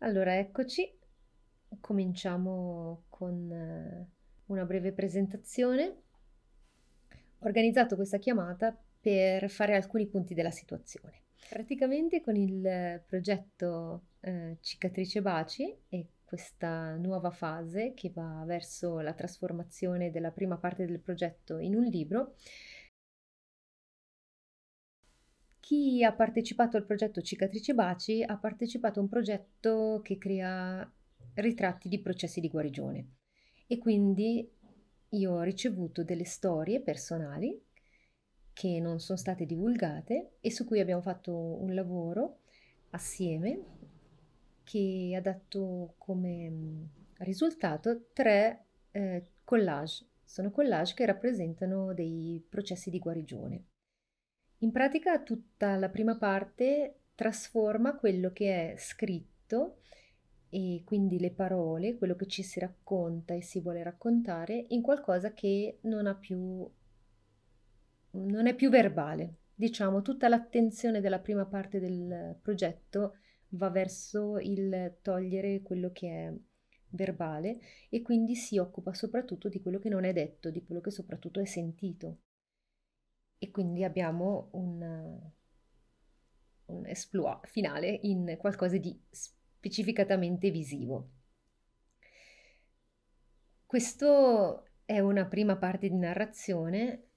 Allora, eccoci. Cominciamo con eh, una breve presentazione. Ho organizzato questa chiamata per fare alcuni punti della situazione. Praticamente con il progetto eh, Cicatrice Baci e questa nuova fase che va verso la trasformazione della prima parte del progetto in un libro, chi ha partecipato al progetto Cicatrici Baci ha partecipato a un progetto che crea ritratti di processi di guarigione e quindi io ho ricevuto delle storie personali che non sono state divulgate e su cui abbiamo fatto un lavoro assieme che ha dato come risultato tre eh, collage. Sono collage che rappresentano dei processi di guarigione. In pratica tutta la prima parte trasforma quello che è scritto e quindi le parole, quello che ci si racconta e si vuole raccontare, in qualcosa che non ha più non è più verbale. Diciamo, tutta l'attenzione della prima parte del progetto va verso il togliere quello che è verbale e quindi si occupa soprattutto di quello che non è detto, di quello che soprattutto è sentito e quindi abbiamo un, un esploit finale in qualcosa di specificatamente visivo. Questo è una prima parte di narrazione,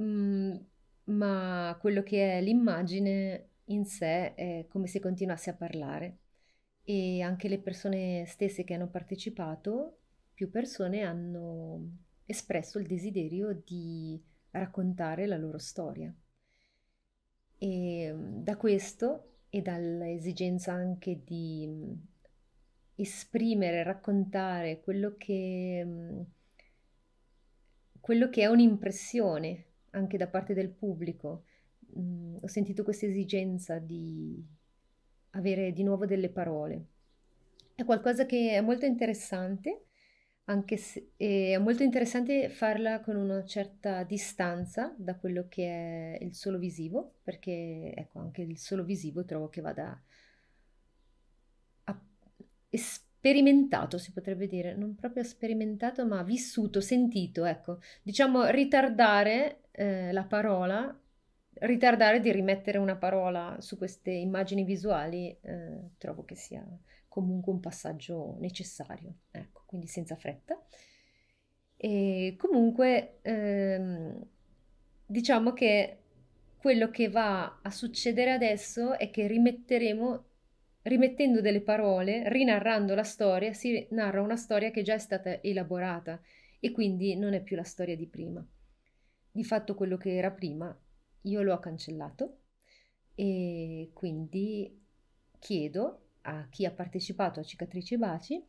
mm, ma quello che è l'immagine in sé è come se continuasse a parlare e anche le persone stesse che hanno partecipato, più persone hanno espresso il desiderio di raccontare la loro storia. E mm, da questo e dall'esigenza anche di mm, esprimere, raccontare quello che, mm, quello che è un'impressione anche da parte del pubblico, ho sentito questa esigenza di avere di nuovo delle parole. È qualcosa che è molto interessante anche se eh, è molto interessante farla con una certa distanza da quello che è il solo visivo, perché ecco, anche il solo visivo trovo che vada a, sperimentato, si potrebbe dire, non proprio sperimentato, ma vissuto, sentito, ecco, diciamo ritardare eh, la parola, ritardare di rimettere una parola su queste immagini visuali, eh, trovo che sia comunque un passaggio necessario, ecco, quindi senza fretta. E comunque ehm, diciamo che quello che va a succedere adesso è che rimetteremo, rimettendo delle parole, rinarrando la storia, si narra una storia che già è stata elaborata e quindi non è più la storia di prima. Di fatto quello che era prima io l'ho cancellato e quindi chiedo a chi ha partecipato a Cicatrici e Baci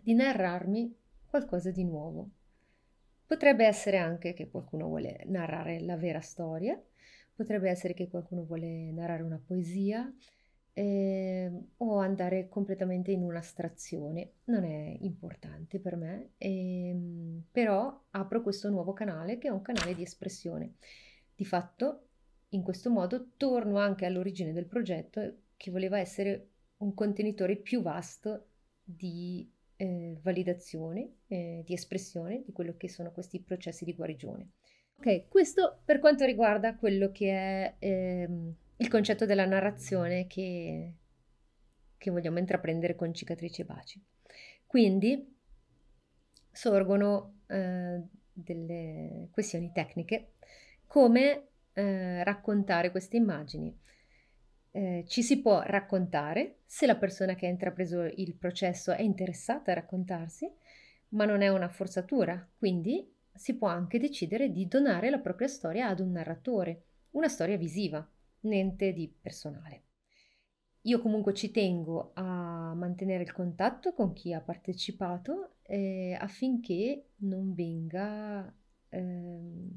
di narrarmi qualcosa di nuovo. Potrebbe essere anche che qualcuno vuole narrare la vera storia, potrebbe essere che qualcuno vuole narrare una poesia eh, o andare completamente in un'astrazione, non è importante per me, eh, però apro questo nuovo canale che è un canale di espressione. Di fatto, in questo modo torno anche all'origine del progetto che voleva essere un contenitore più vasto di eh, validazione, eh, di espressione di quello che sono questi processi di guarigione. Ok, questo per quanto riguarda quello che è ehm, il concetto della narrazione che, che vogliamo intraprendere con cicatrici e baci. Quindi sorgono eh, delle questioni tecniche come eh, raccontare queste immagini eh, ci si può raccontare se la persona che ha intrapreso il processo è interessata a raccontarsi, ma non è una forzatura, quindi si può anche decidere di donare la propria storia ad un narratore, una storia visiva, niente di personale. Io comunque ci tengo a mantenere il contatto con chi ha partecipato eh, affinché non venga eh,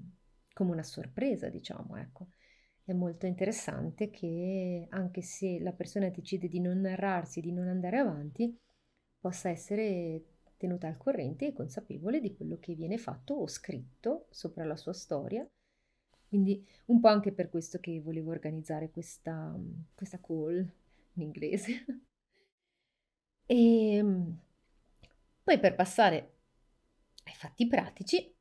come una sorpresa, diciamo, ecco è molto interessante che anche se la persona decide di non narrarsi, di non andare avanti, possa essere tenuta al corrente e consapevole di quello che viene fatto o scritto sopra la sua storia. Quindi un po' anche per questo che volevo organizzare questa, questa call in inglese. e ehm, poi per passare ai fatti pratici,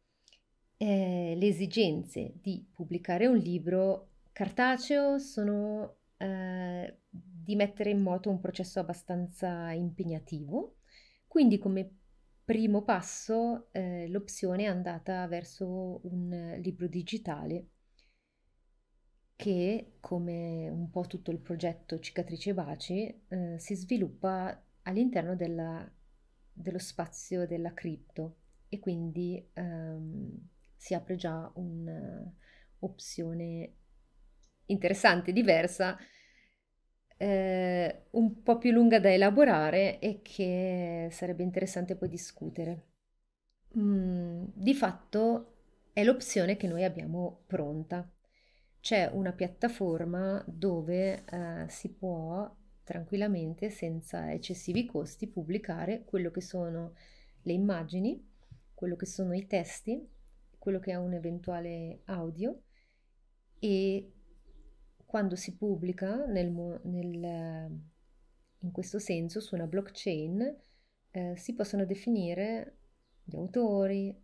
eh, le esigenze di pubblicare un libro cartaceo sono eh, di mettere in moto un processo abbastanza impegnativo, quindi come primo passo eh, l'opzione è andata verso un libro digitale che, come un po' tutto il progetto Cicatrice Baci, eh, si sviluppa all'interno della, dello spazio della cripto e quindi ehm, si apre già un'opzione interessante, diversa, eh, un po' più lunga da elaborare e che sarebbe interessante poi discutere. Mm, di fatto è l'opzione che noi abbiamo pronta. C'è una piattaforma dove eh, si può tranquillamente, senza eccessivi costi, pubblicare quello che sono le immagini, quello che sono i testi, quello che è un eventuale audio e quando si pubblica nel, nel, in questo senso su una blockchain eh, si possono definire gli autori,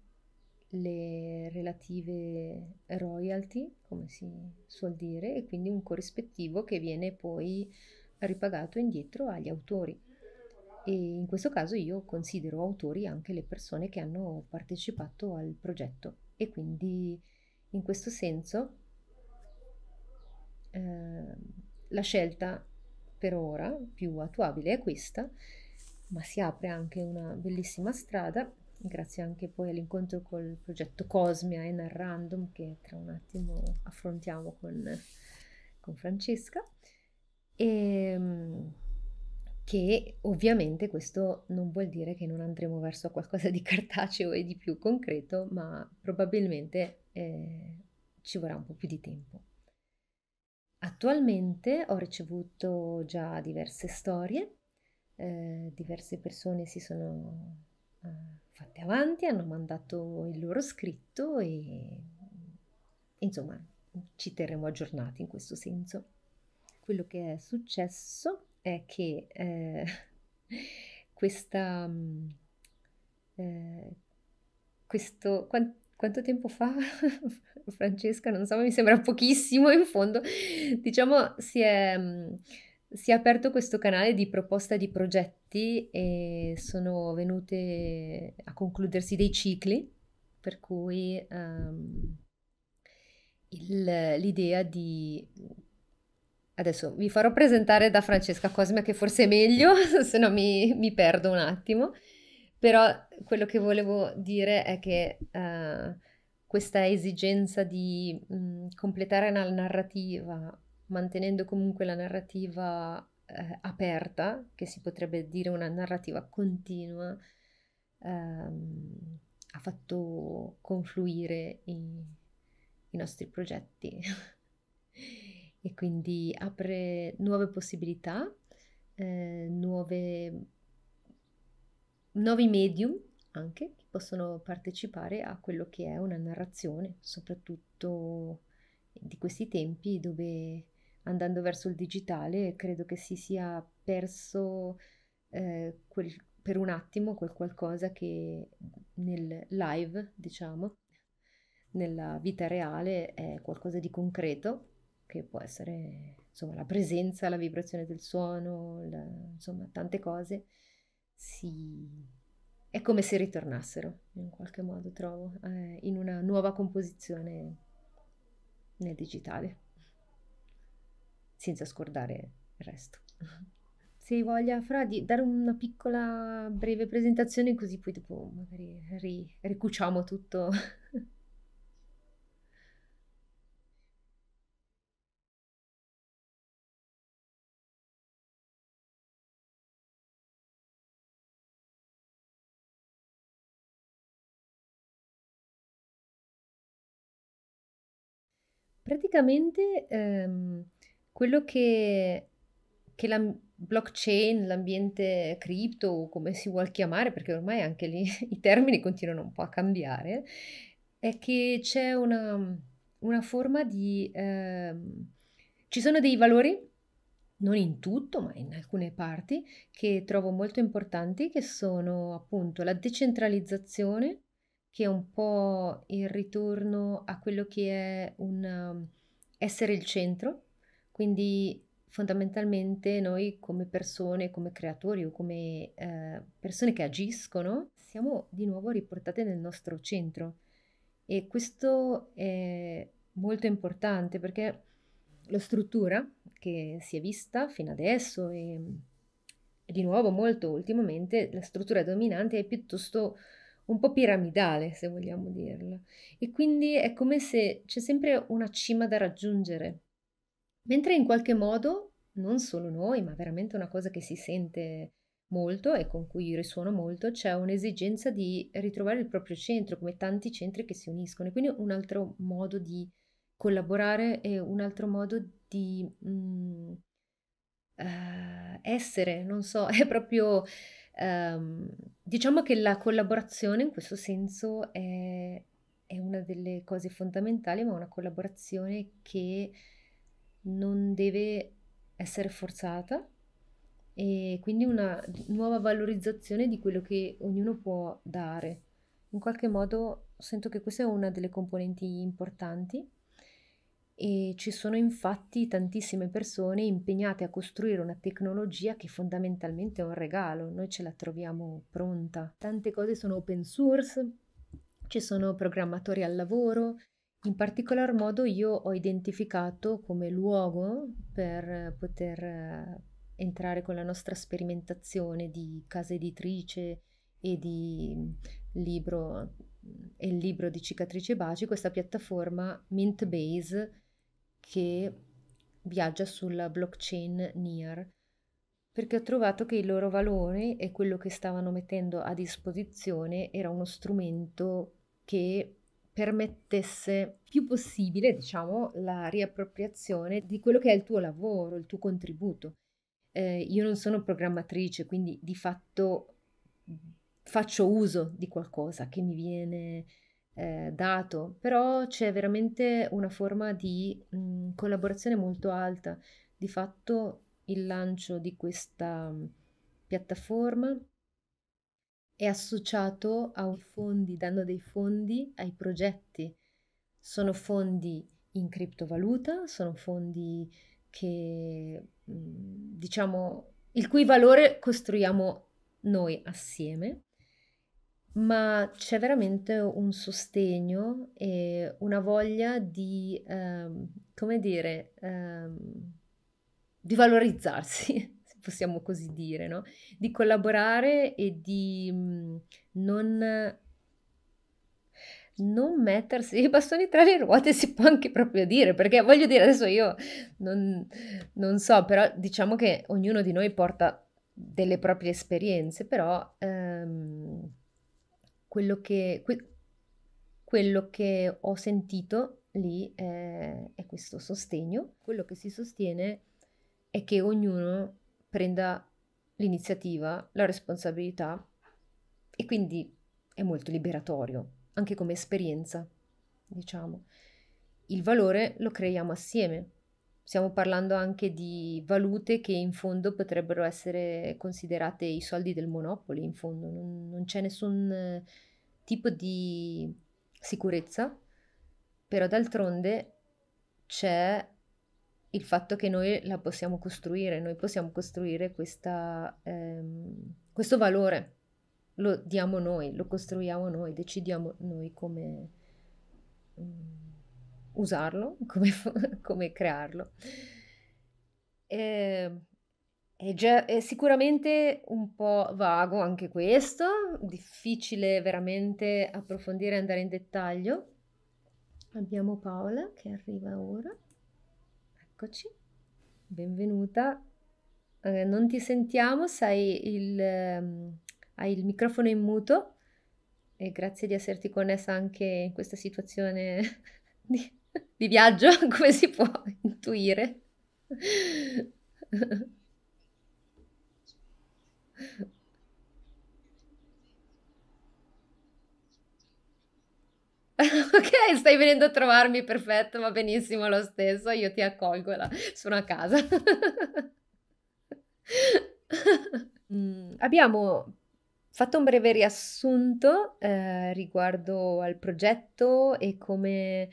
le relative royalty, come si suol dire, e quindi un corrispettivo che viene poi ripagato indietro agli autori. E in questo caso io considero autori anche le persone che hanno partecipato al progetto e quindi in questo senso Ehm, la scelta per ora più attuabile è questa, ma si apre anche una bellissima strada, grazie anche poi all'incontro col progetto Cosmia e Narrandom che tra un attimo affrontiamo con, con Francesca. E, ehm, che ovviamente questo non vuol dire che non andremo verso qualcosa di cartaceo e di più concreto, ma probabilmente eh, ci vorrà un po' più di tempo. Attualmente ho ricevuto già diverse storie, eh, diverse persone si sono eh, fatte avanti, hanno mandato il loro scritto e insomma ci terremo aggiornati in questo senso. Quello che è successo è che eh, questa, mm, eh, questo, quant- quanto tempo fa Francesca, non so, mi sembra pochissimo in fondo, diciamo si è, mm, si è aperto questo canale di proposta di progetti e sono venute a concludersi dei cicli, per cui um, il, l'idea di Adesso vi farò presentare da Francesca Cosma che forse è meglio, se no mi, mi perdo un attimo. Però quello che volevo dire è che uh, questa esigenza di mh, mm, completare la narrativa, mantenendo comunque la narrativa eh, aperta, che si potrebbe dire una narrativa continua, ehm, ha fatto confluire i, i nostri progetti e quindi apre nuove possibilità, eh, nuove nuovi medium anche che possono partecipare a quello che è una narrazione, soprattutto di questi tempi dove andando verso il digitale credo che si sia perso eh, quel, per un attimo quel qualcosa che nel live, diciamo, nella vita reale è qualcosa di concreto che può essere insomma la presenza, la vibrazione del suono, la, insomma tante cose si... è come se ritornassero, in qualche modo trovo, eh, in una nuova composizione nel digitale, senza scordare il resto. Se hai voglia, Fra, di dare una piccola breve presentazione così poi dopo magari ri- ricuciamo tutto. Praticamente ehm, quello che, che la blockchain, l'ambiente cripto, o come si vuol chiamare, perché ormai anche lì i termini continuano un po' a cambiare, è che c'è una, mm, una forma di... Ehm, ci sono dei valori non in tutto, ma in alcune parti, che trovo molto importanti, che sono appunto la decentralizzazione, che è un po' il ritorno a quello che è un um, essere il centro, quindi fondamentalmente noi come persone, come creatori o come eh, persone che agiscono, siamo di nuovo riportate nel nostro centro e questo è molto importante perché la struttura che si è vista fino adesso e, e mm, di nuovo molto ultimamente la struttura dominante è piuttosto un po' piramidale, se vogliamo dirlo. E quindi è come se c'è sempre una cima da raggiungere. Mentre in qualche modo, non solo noi, ma veramente una cosa che si sente molto e con cui risuono molto, c'è un'esigenza di ritrovare il proprio centro, come tanti centri che si uniscono. E quindi un altro modo di collaborare e un altro modo di mh, mm, eh, uh, essere, non so, è proprio Um, diciamo che la collaborazione in questo senso è, è, una delle cose fondamentali, ma una collaborazione che non deve essere forzata e quindi una nuova valorizzazione di quello che ognuno può dare. In qualche modo sento che questa è una delle componenti importanti e ci sono infatti tantissime persone impegnate a costruire una tecnologia che fondamentalmente è un regalo, noi ce la troviamo pronta. Tante cose sono open source, ci sono programmatori al lavoro, in particolar modo io ho identificato come luogo per poter entrare con la nostra sperimentazione di casa editrice e di libro e il libro di cicatrice baci questa piattaforma Mintbase che viaggia sulla blockchain NIR perché ho trovato che il loro valore e quello che stavano mettendo a disposizione era uno strumento che permettesse più possibile, diciamo, la riappropriazione di quello che è il tuo lavoro, il tuo contributo. Eh, io non sono programmatrice, quindi di fatto faccio uso di qualcosa che mi viene eh, dato, però c'è veramente una forma di mh, mm, collaborazione molto alta. Di fatto il lancio di questa mm, piattaforma è associato a fondi, danno dei fondi ai progetti. Sono fondi in criptovaluta, sono fondi che mm, diciamo il cui valore costruiamo noi assieme ma c'è veramente un sostegno e una voglia di, ehm, come dire, ehm, di valorizzarsi, se possiamo così dire, no? di collaborare e di mh, mm, non, non mettersi i bastoni tra le ruote, si può anche proprio dire, perché voglio dire, adesso io non, non so, però diciamo che ognuno di noi porta delle proprie esperienze, però... Ehm, quello che, que- quello che ho sentito lì è, eh, è questo sostegno. Quello che si sostiene è che ognuno prenda l'iniziativa, la responsabilità e quindi è molto liberatorio, anche come esperienza, diciamo. Il valore lo creiamo assieme, stiamo parlando anche di valute che in fondo potrebbero essere considerate i soldi del Monopoli, in fondo non, non c'è nessun eh, tipo di sicurezza, però d'altronde c'è il fatto che noi la possiamo costruire, noi possiamo costruire questa, ehm, questo valore, lo diamo noi, lo costruiamo noi, decidiamo noi come... Um, usarlo, come, come crearlo. E, ehm, è, già, è sicuramente un po' vago anche questo, difficile veramente approfondire e andare in dettaglio. Abbiamo Paola che arriva ora. Eccoci, benvenuta. Eh, non ti sentiamo, il, eh, hai il microfono in muto e grazie di esserti connessa anche in questa situazione di, di viaggio, come si può intuire. Ok, stai venendo a trovarmi, perfetto, va benissimo lo stesso, io ti accolgo, là, sono a casa. Mm, abbiamo fatto un breve riassunto eh, riguardo al progetto e come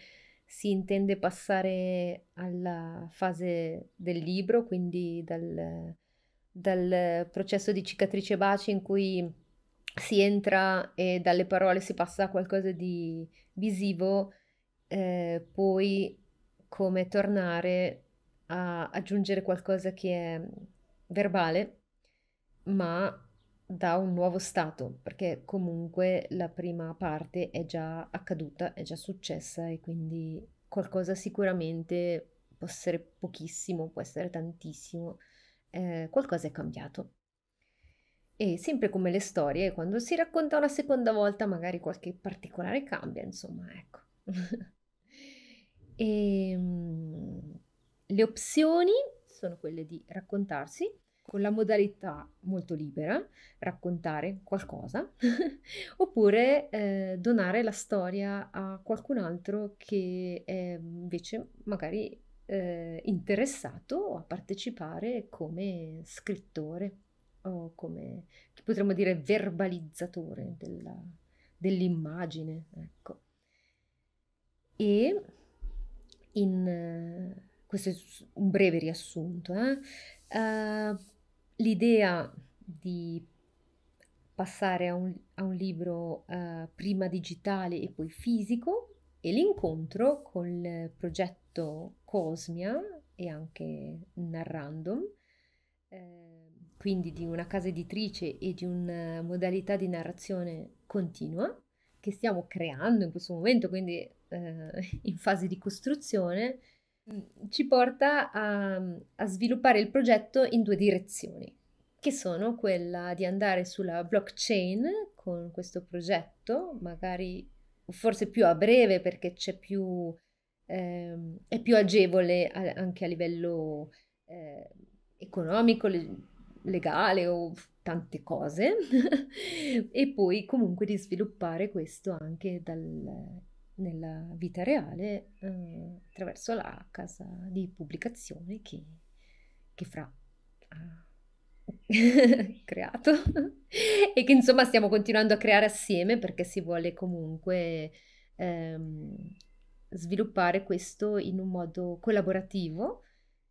si intende passare alla fase del libro, quindi dal, dal processo di cicatrice baci in cui si entra e dalle parole si passa a qualcosa di visivo, eh, poi come tornare a aggiungere qualcosa che è verbale, ma da un nuovo stato, perché comunque la prima parte è già accaduta, è già successa e quindi qualcosa sicuramente può essere pochissimo, può essere tantissimo, eh, qualcosa è cambiato. E sempre come le storie, quando si racconta una seconda volta magari qualche particolare cambia, insomma, ecco. e, ehm, le opzioni sono quelle di raccontarsi con la modalità molto libera, raccontare qualcosa, oppure eh, donare la storia a qualcun altro che è invece magari eh, interessato a partecipare come scrittore o come potremmo dire verbalizzatore della, dell'immagine. Ecco. E in, questo è un breve riassunto. Eh, Uh, l'idea di passare a un, a un libro eh, prima digitale e poi fisico e l'incontro col progetto Cosmia e anche Narrandom, eh, quindi di una casa editrice e di una eh, modalità di narrazione continua che stiamo creando in questo momento, quindi eh, in fase di costruzione Mm, ci porta a, a sviluppare il progetto in due direzioni, che sono quella di andare sulla blockchain con questo progetto, magari forse più a breve perché c'è più, eh, è più agevole a, anche a livello eh, economico, le, legale o tante cose e poi comunque di sviluppare questo anche dal, nella vita reale eh, attraverso la casa di pubblicazione che, che Fra ha creato e che insomma stiamo continuando a creare assieme perché si vuole comunque ehm, sviluppare questo in un modo collaborativo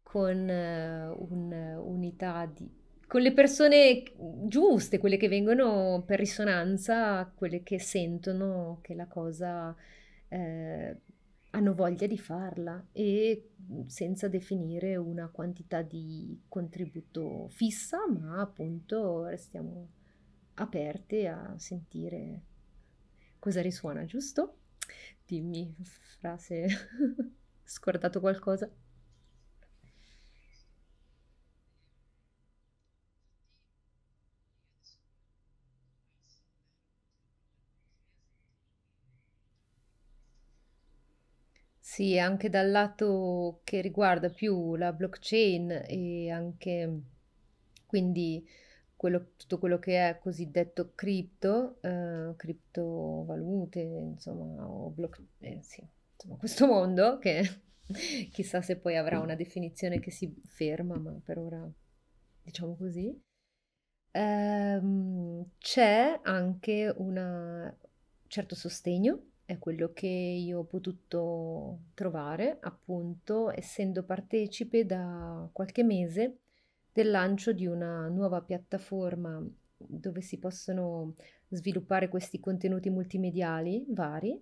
con eh, un'unità di con le persone giuste, quelle che vengono per risonanza, quelle che sentono che la cosa eh, hanno voglia di farla e mm, senza definire una quantità di contributo fissa, ma appunto restiamo aperte a sentire cosa risuona, giusto? Dimmi, frase, scordato qualcosa? Sì, anche dal lato che riguarda più la blockchain e anche quindi quello- tutto quello che è cosiddetto cripto, eh, criptovalute, insomma, o block- eh, sì, insomma, questo mondo che chissà se poi avrà una definizione che si ferma, ma per ora diciamo così. Ehm, c'è anche un certo sostegno è quello che io ho potuto trovare, appunto, essendo partecipe da qualche mese del lancio di una nuova piattaforma dove si possono sviluppare questi contenuti multimediali vari,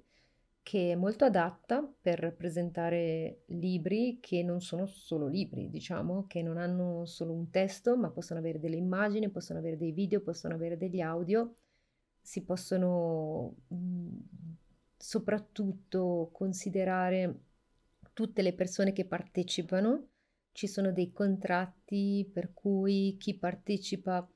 che è molto adatta per presentare libri che non sono solo libri, diciamo, che non hanno solo un testo, ma possono avere delle immagini, possono avere dei video, possono avere degli audio, si possono mhmm, soprattutto considerare tutte le persone che partecipano. Ci sono dei contratti per cui chi partecipa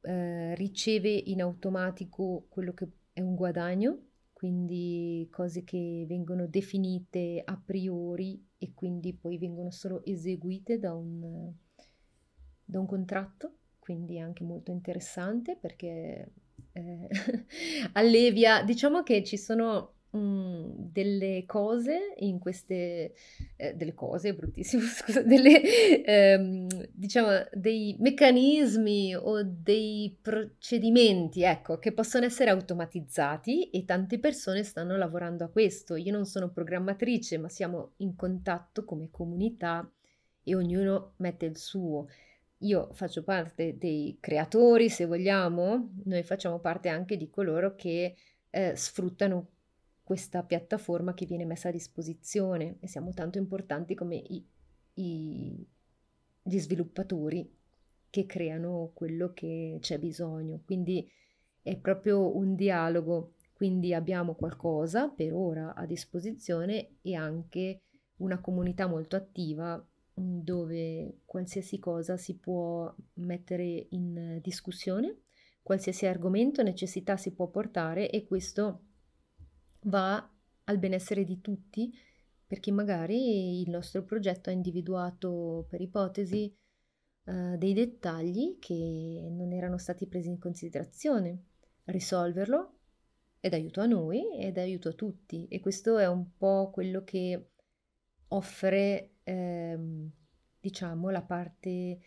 eh, riceve in automatico quello che è un guadagno, quindi cose che vengono definite a priori e quindi poi vengono solo eseguite da un, da un contratto, quindi è anche molto interessante perché eh, allevia. Diciamo che ci sono mm, delle cose in queste eh, delle cose bruttissimo scusa delle ehm, diciamo dei meccanismi o dei procedimenti ecco che possono essere automatizzati e tante persone stanno lavorando a questo io non sono programmatrice ma siamo in contatto come comunità e ognuno mette il suo io faccio parte dei creatori, se vogliamo, noi facciamo parte anche di coloro che eh, sfruttano questa piattaforma che viene messa a disposizione e siamo tanto importanti come i, i, gli sviluppatori che creano quello che c'è bisogno. Quindi è proprio un dialogo, quindi abbiamo qualcosa per ora a disposizione e anche una comunità molto attiva dove qualsiasi cosa si può mettere in discussione, qualsiasi argomento, necessità si può portare e questo va al benessere di tutti perché magari il nostro progetto ha individuato per ipotesi uh, dei dettagli che non erano stati presi in considerazione. Risolverlo è d'aiuto a noi ed è d'aiuto a tutti e questo è un po' quello che offre ehm, diciamo, la parte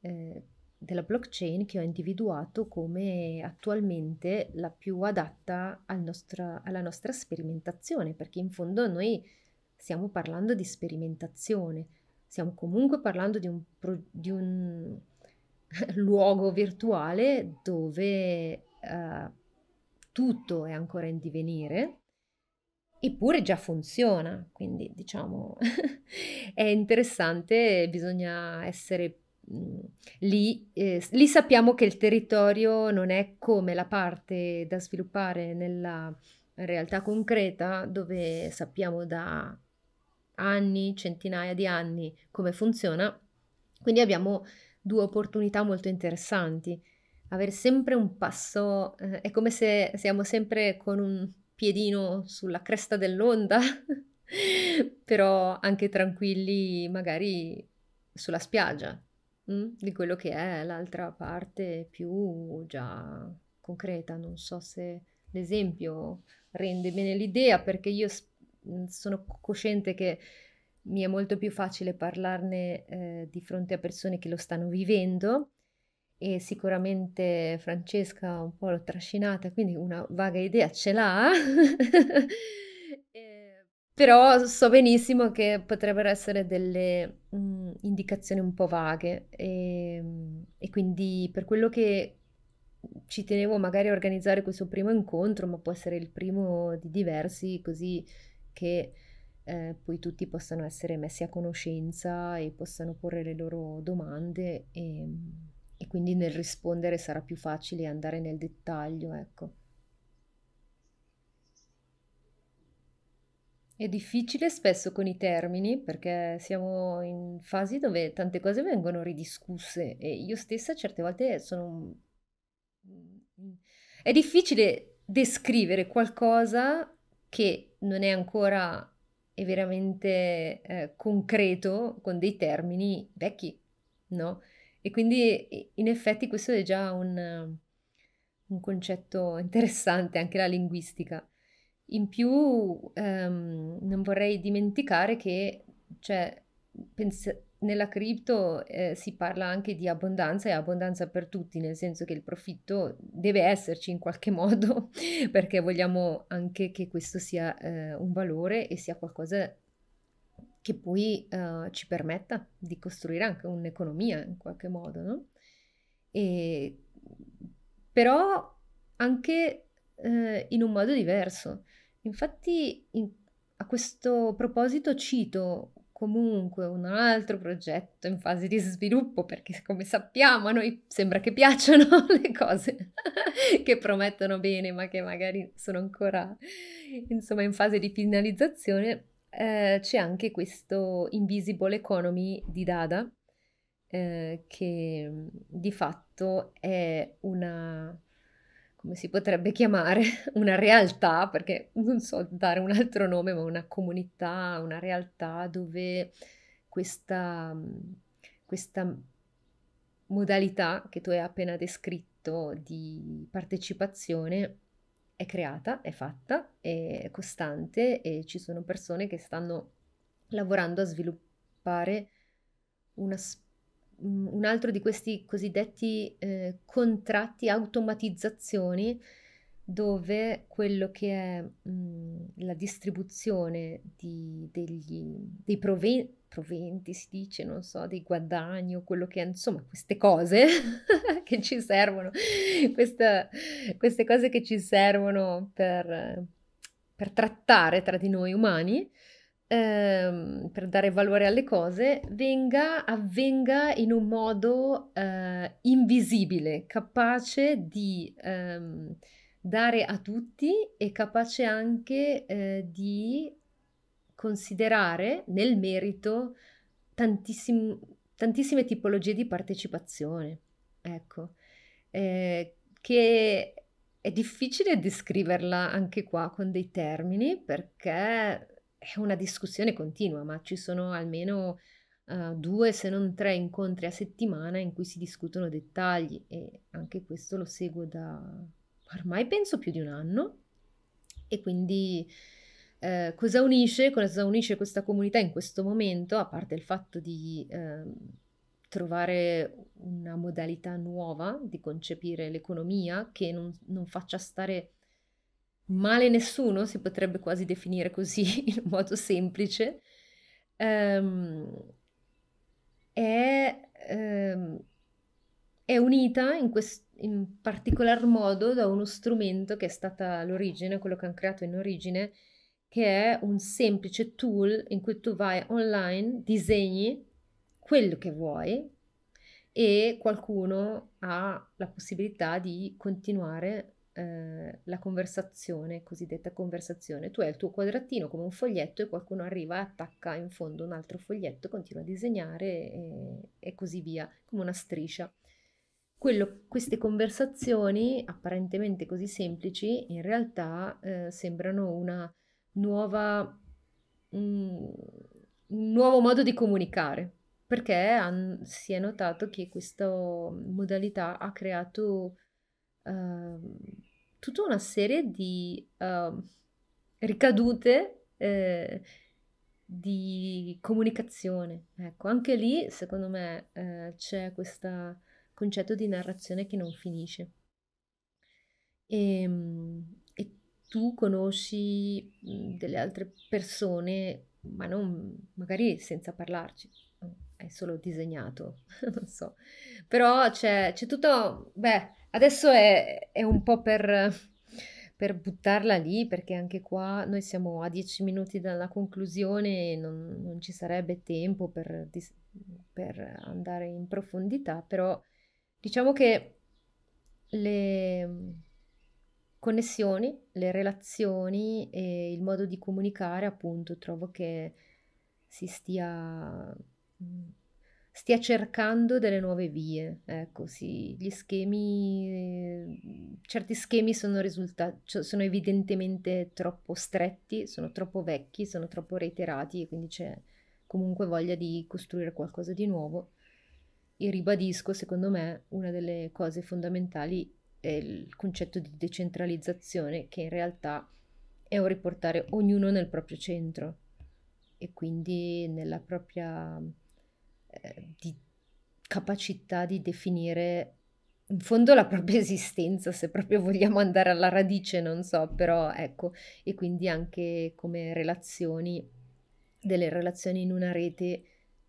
eh, della blockchain che ho individuato come attualmente la più adatta al nostra, alla nostra sperimentazione, perché in fondo noi stiamo parlando di sperimentazione, stiamo comunque parlando di un, pro, di un luogo virtuale dove eh, tutto è ancora in divenire eppure già funziona, quindi diciamo è interessante, bisogna essere mh, mhmm, lì, eh, lì sappiamo che il territorio non è come la parte da sviluppare nella realtà concreta dove sappiamo da anni, centinaia di anni come funziona, quindi abbiamo due opportunità molto interessanti. Avere sempre un passo, eh, è come se siamo sempre con un piedino sulla cresta dell'onda, però anche tranquilli magari sulla spiaggia mh? Mm, di quello che è l'altra parte più già concreta. Non so se l'esempio rende bene l'idea perché io mm, sono cosciente che mi è molto più facile parlarne eh, di fronte a persone che lo stanno vivendo e sicuramente Francesca un po' l'ho trascinata, quindi una vaga idea ce l'ha, eh, però so benissimo che potrebbero essere delle mh, mm, indicazioni un po' vaghe e, ehm, e quindi per quello che ci tenevo magari a organizzare questo primo incontro, ma può essere il primo di diversi, così che eh, poi tutti possano essere messi a conoscenza e possano porre le loro domande. E ehm, e quindi nel rispondere sarà più facile andare nel dettaglio, ecco. È difficile spesso con i termini perché siamo in fasi dove tante cose vengono ridiscusse e io stessa certe volte sono... Mm, è difficile descrivere qualcosa che non è ancora è veramente eh, concreto con dei termini vecchi, no? E quindi in effetti questo è già un, un concetto interessante, anche la linguistica. In più um, non vorrei dimenticare che cioè, pens- nella cripto eh, si parla anche di abbondanza e abbondanza per tutti, nel senso che il profitto deve esserci in qualche modo perché vogliamo anche che questo sia eh, un valore e sia qualcosa che poi uh, ci permetta di costruire anche un'economia in qualche modo, no? E, però anche uh, in un modo diverso. Infatti in, a questo proposito cito comunque un altro progetto in fase di sviluppo perché come sappiamo a noi sembra che piacciono le cose che promettono bene ma che magari sono ancora insomma in fase di finalizzazione eh, c'è anche questo Invisible Economy di Dada, eh, che mm, di fatto è una, come si potrebbe chiamare, una realtà, perché non so dare un altro nome, ma una comunità, una realtà dove questa, mm, questa modalità che tu hai appena descritto di partecipazione è creata, è fatta, è costante e ci sono persone che stanno lavorando a sviluppare una, un altro di questi cosiddetti eh, contratti, automatizzazioni dove quello che è mh, mhmm, la distribuzione di, degli, dei proventi, proventi, si dice, non so, dei guadagni o quello che è, insomma, queste cose che ci servono, questa, queste cose che ci servono per, per trattare tra di noi umani, ehm, per dare valore alle cose, venga, avvenga in un modo eh, invisibile, capace di... Ehm, dare a tutti e capace anche eh, di considerare nel merito tantissim- tantissime tipologie di partecipazione, ecco, eh, che è difficile descriverla anche qua con dei termini perché è una discussione continua, ma ci sono almeno uh, due se non tre incontri a settimana in cui si discutono dettagli e anche questo lo seguo da, ormai penso più di un anno e quindi eh, cosa, unisce, cosa unisce questa comunità in questo momento, a parte il fatto di eh, trovare una modalità nuova di concepire l'economia che non, non faccia stare male nessuno, si potrebbe quasi definire così in modo semplice. Um, è unita in, quest- in particolar modo da uno strumento che è stata l'origine, quello che hanno creato in origine, che è un semplice tool in cui tu vai online, disegni quello che vuoi e qualcuno ha la possibilità di continuare eh, la conversazione, cosiddetta conversazione. Tu hai il tuo quadratino come un foglietto e qualcuno arriva e attacca in fondo un altro foglietto, continua a disegnare e, e così via, come una striscia quello, queste conversazioni apparentemente così semplici in realtà eh, sembrano una nuova, un, un nuovo modo di comunicare perché han, si è notato che questa modalità ha creato uh, tutta una serie di uh, ricadute eh, di comunicazione. Ecco, anche lì secondo me eh, c'è questa concetto di narrazione che non finisce. E, ehm, e tu conosci mhmm, delle altre persone, ma non, magari senza parlarci, hai solo disegnato, non so. Però c'è, c'è tutto, beh, adesso è, è un po' per, per, buttarla lì, perché anche qua noi siamo a dieci minuti dalla conclusione e non, non ci sarebbe tempo per, per andare in profondità, però Diciamo che le connessioni, le relazioni e il modo di comunicare, appunto, trovo che si stia, stia cercando delle nuove vie. Ecco, sì, gli schemi, certi schemi sono, risulta- cioè, sono evidentemente troppo stretti, sono troppo vecchi, sono troppo reiterati e quindi c'è comunque voglia di costruire qualcosa di nuovo e ribadisco, secondo me, una delle cose fondamentali è il concetto di decentralizzazione che in realtà è un riportare ognuno nel proprio centro e quindi nella propria eh, di capacità di definire in fondo la propria esistenza, se proprio vogliamo andare alla radice, non so, però ecco, e quindi anche come relazioni, delle relazioni in una rete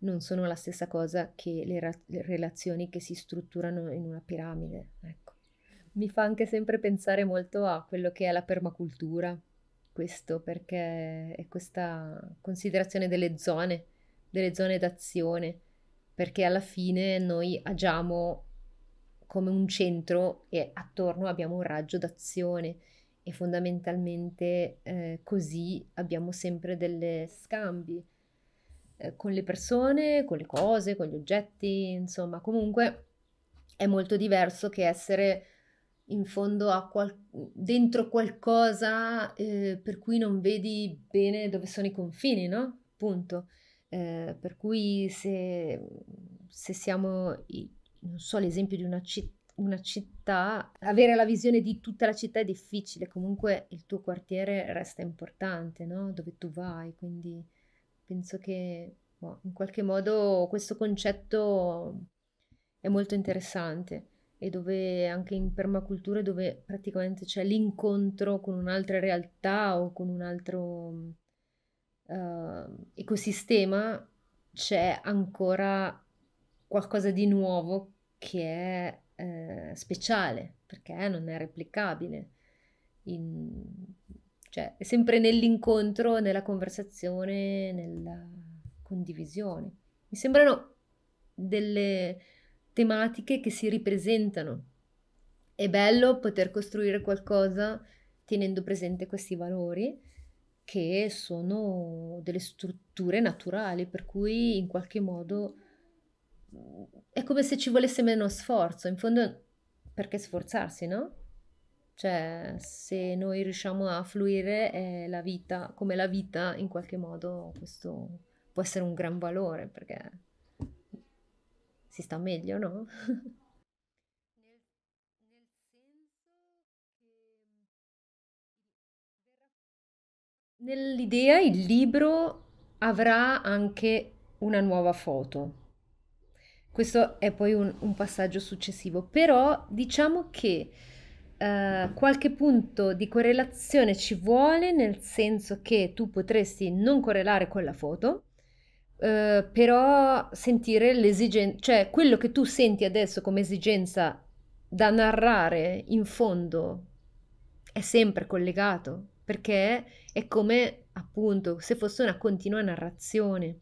non sono la stessa cosa che le, ra- le relazioni che si strutturano in una piramide. Ecco. Mi fa anche sempre pensare molto a quello che è la permacultura, questo perché è questa considerazione delle zone, delle zone d'azione, perché alla fine noi agiamo come un centro e attorno abbiamo un raggio d'azione e fondamentalmente eh, così abbiamo sempre degli scambi eh, con le persone, con le cose, con gli oggetti, insomma, comunque è molto diverso che essere in fondo a qual- dentro qualcosa eh, per cui non vedi bene dove sono i confini, no? Punto. Eh, per cui se, se siamo, non so, l'esempio di una città, una città, avere la visione di tutta la città è difficile, comunque il tuo quartiere resta importante, no? Dove tu vai, quindi penso che boh, in qualche modo questo concetto è molto interessante e dove anche in permacultura dove praticamente c'è l'incontro con un'altra realtà o con un altro uh, ecosistema c'è ancora qualcosa di nuovo che è eh, speciale perché non è replicabile in, cioè, è sempre nell'incontro, nella conversazione, nella condivisione. Mi sembrano delle tematiche che si ripresentano. È bello poter costruire qualcosa tenendo presente questi valori che sono delle strutture naturali, per cui in qualche modo mm, è come se ci volesse meno sforzo, in fondo perché sforzarsi, no? Cioè, se noi riusciamo a fluire eh, la vita, come la vita, in qualche modo questo può essere un gran valore perché si sta meglio, no? Nell'idea il libro avrà anche una nuova foto. Questo è poi un, un passaggio successivo, però diciamo che eh, qualche punto di correlazione ci vuole, nel senso che tu potresti non correlare con la foto, eh, però sentire l'esigenza, cioè quello che tu senti adesso come esigenza da narrare in fondo è sempre collegato, perché è come appunto se fosse una continua narrazione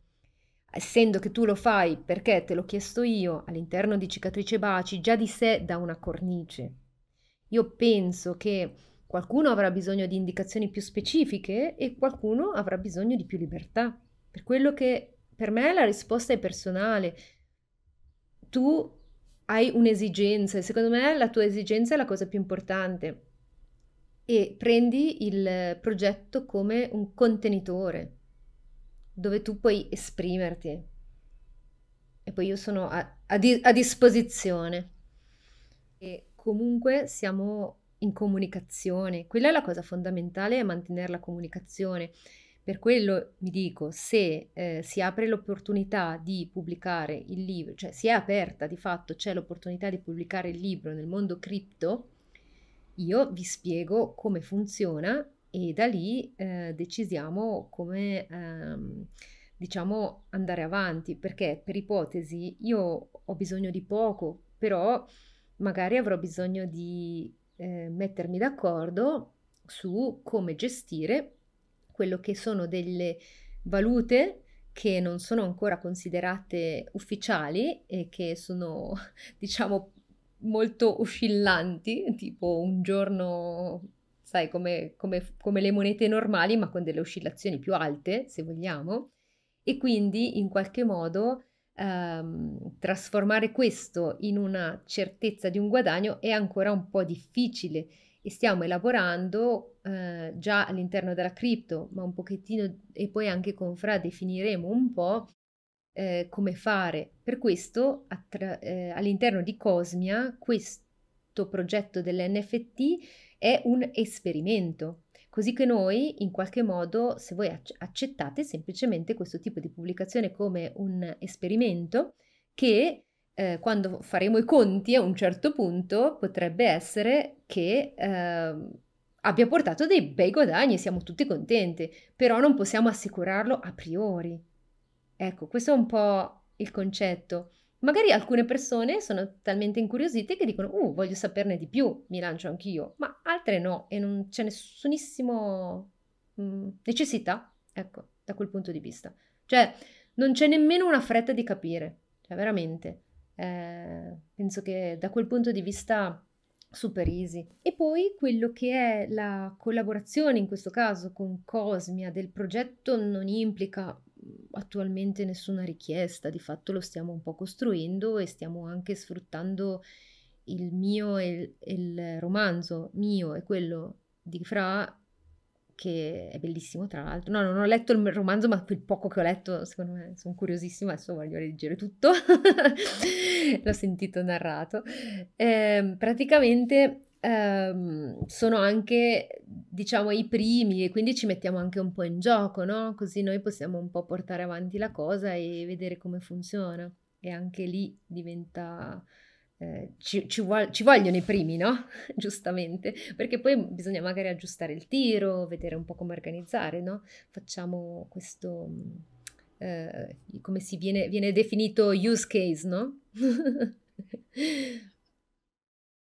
essendo che tu lo fai perché te l'ho chiesto io all'interno di cicatrice baci, già di sé da una cornice. Io penso che qualcuno avrà bisogno di indicazioni più specifiche e qualcuno avrà bisogno di più libertà. Per quello che per me la risposta è personale. Tu hai un'esigenza e secondo me la tua esigenza è la cosa più importante e prendi il progetto come un contenitore dove tu puoi esprimerti e poi io sono a, a, di, a disposizione. E comunque siamo in comunicazione. Quella è la cosa fondamentale, è mantenere la comunicazione. Per quello vi dico, se eh, si apre l'opportunità di pubblicare il libro, cioè si è aperta di fatto, c'è l'opportunità di pubblicare il libro nel mondo cripto, io vi spiego come funziona e da lì eh, decisiamo come ehm, diciamo andare avanti, perché per ipotesi io ho bisogno di poco, però magari avrò bisogno di eh, mettermi d'accordo su come gestire quello che sono delle valute che non sono ancora considerate ufficiali e che sono, diciamo, molto oscillanti, tipo un giorno, sai, come, come, come, le monete normali, ma con delle oscillazioni più alte, se vogliamo, e quindi in qualche modo ehm, trasformare questo in una certezza di un guadagno è ancora un po' difficile e stiamo elaborando eh, già all'interno della cripto, ma un pochettino e poi anche con Fra definiremo un po' eh, come fare. Per questo attra- eh, all'interno di Cosmia questo progetto dell'NFT è un esperimento Così che noi, in qualche modo, se voi accettate semplicemente questo tipo di pubblicazione come un esperimento che eh, quando faremo i conti a un certo punto potrebbe essere che eh, abbia portato dei bei guadagni, siamo tutti contenti, però non possiamo assicurarlo a priori. Ecco, questo è un po' il concetto. Magari alcune persone sono talmente incuriosite che dicono, uh, voglio saperne di più, mi lancio anch'io, ma altre no e non c'è nessunissima mm, necessità, ecco, da quel punto di vista. Cioè, non c'è nemmeno una fretta di capire, cioè veramente. Eh, penso che da quel punto di vista super easy. E poi quello che è la collaborazione in questo caso con Cosmia del progetto non implica attualmente nessuna richiesta, di fatto lo stiamo un po' costruendo e stiamo anche sfruttando il mio e il, il romanzo mio e quello di Fra che è bellissimo tra l'altro. No, non ho letto il romanzo, ma quel poco che ho letto, secondo me, sono curiosissima, adesso voglio leggere tutto. L'ho sentito narrato. Eh, praticamente ehm, sono anche, diciamo, i primi e quindi ci mettiamo anche un po' in gioco, no? Così noi possiamo un po' portare avanti la cosa e vedere come funziona. E anche lì diventa... Eh, ci, ci, vuol, ci, vogliono i primi, no? Giustamente, perché poi bisogna magari aggiustare il tiro, vedere un po' come organizzare, no? Facciamo questo, eh, come si viene, viene definito use case, no?